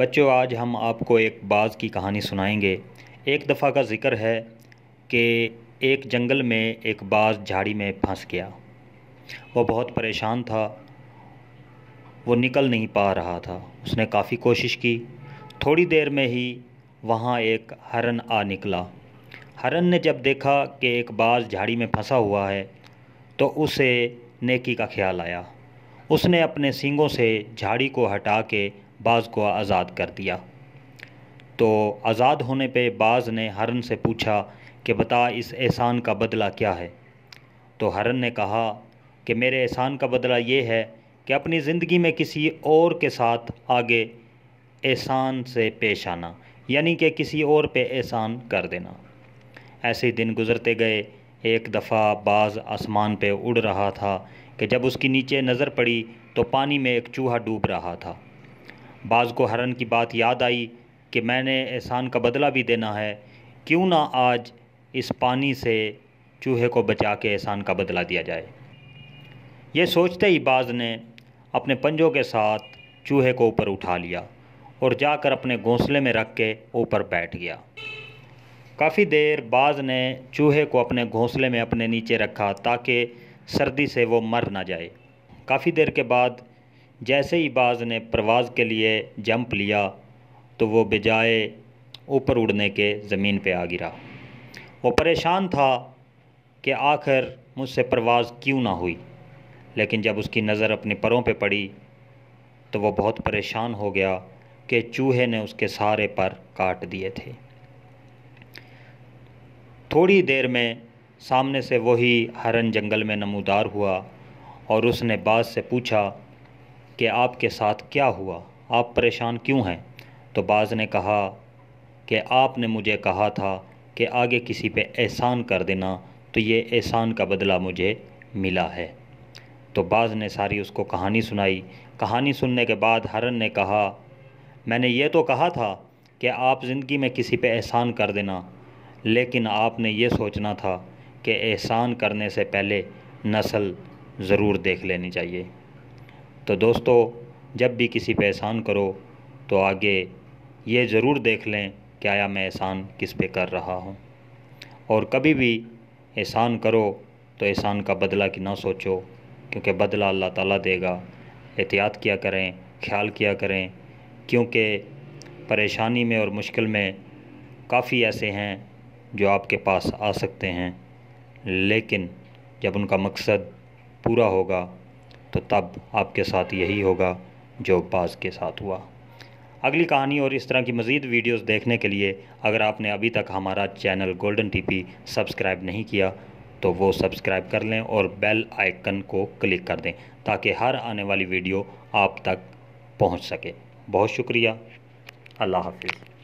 बच्चों आज हम आपको एक बाज़ की कहानी सुनाएंगे एक दफ़ा का ज़िक्र है कि एक जंगल में एक बाज़ झाड़ी में फंस गया वो बहुत परेशान था वो निकल नहीं पा रहा था उसने काफ़ी कोशिश की थोड़ी देर में ही वहाँ एक हरन आ निकला हरन ने जब देखा कि एक बाज़ झाड़ी में फंसा हुआ है तो उसे नेकी का ख्याल आया उसने अपने सींगों से झाड़ी को हटा के बाज़ को आज़ाद कर दिया तो आज़ाद होने पे बाज़ ने हरन से पूछा कि बता इस एहसान का बदला क्या है तो हरन ने कहा कि मेरे एहसान का बदला ये है कि अपनी ज़िंदगी में किसी और के साथ आगे एहसान से पेश आना यानी कि किसी और पे एहसान कर देना ऐसे ही दिन गुजरते गए एक दफ़ा बाज़ आसमान पे उड़ रहा था कि जब उसकी नीचे नज़र पड़ी तो पानी में एक चूहा डूब रहा था बाज़ को हरन की बात याद आई कि मैंने एहसान का बदला भी देना है क्यों ना आज इस पानी से चूहे को बचा के एहसान का बदला दिया जाए यह सोचते ही बाज ने अपने पंजों के साथ चूहे को ऊपर उठा लिया और जाकर अपने घोंसले में रख के ऊपर बैठ गया काफ़ी देर बाज ने चूहे को अपने घोंसले में अपने नीचे रखा ताकि सर्दी से वो मर ना जाए काफ़ी देर के बाद जैसे ही बाज़ ने परवाज़ के लिए जंप लिया तो वो बजाए ऊपर उड़ने के ज़मीन पे आ गिरा वो परेशान था कि आखिर मुझसे परवाज़ क्यों ना हुई लेकिन जब उसकी नज़र अपने परों पे पड़ी तो वो बहुत परेशान हो गया कि चूहे ने उसके सारे पर काट दिए थे थोड़ी देर में सामने से वही हरन जंगल में नमूदार हुआ और उसने बाज से पूछा कि आपके साथ क्या हुआ आप परेशान क्यों हैं तो बाज़ ने कहा कि आपने मुझे कहा था कि आगे किसी पे एहसान कर देना तो ये एहसान का बदला मुझे मिला है तो बाज़ ने सारी उसको कहानी सुनाई कहानी सुनने के बाद हरन ने कहा मैंने ये तो कहा था कि आप ज़िंदगी में किसी पे एहसान कर देना लेकिन आपने ये सोचना था कि एहसान करने से पहले नस्ल ज़रूर देख लेनी चाहिए तो दोस्तों जब भी किसी पे एहसान करो तो आगे ये ज़रूर देख लें कि आया मैं एहसान किस पे कर रहा हूँ और कभी भी एहसान करो तो एहसान का बदला की ना सोचो क्योंकि बदला अल्लाह ताला देगा एहतियात किया करें ख्याल किया करें क्योंकि परेशानी में और मुश्किल में काफ़ी ऐसे हैं जो आपके पास आ सकते हैं लेकिन जब उनका मकसद पूरा होगा तो तब आपके साथ यही होगा जो बाज़ के साथ हुआ अगली कहानी और इस तरह की मज़ीद वीडियोस देखने के लिए अगर आपने अभी तक हमारा चैनल गोल्डन टीपी सब्सक्राइब नहीं किया तो वो सब्सक्राइब कर लें और बेल आइकन को क्लिक कर दें ताकि हर आने वाली वीडियो आप तक पहुंच सके बहुत शुक्रिया अल्लाह हाफिज़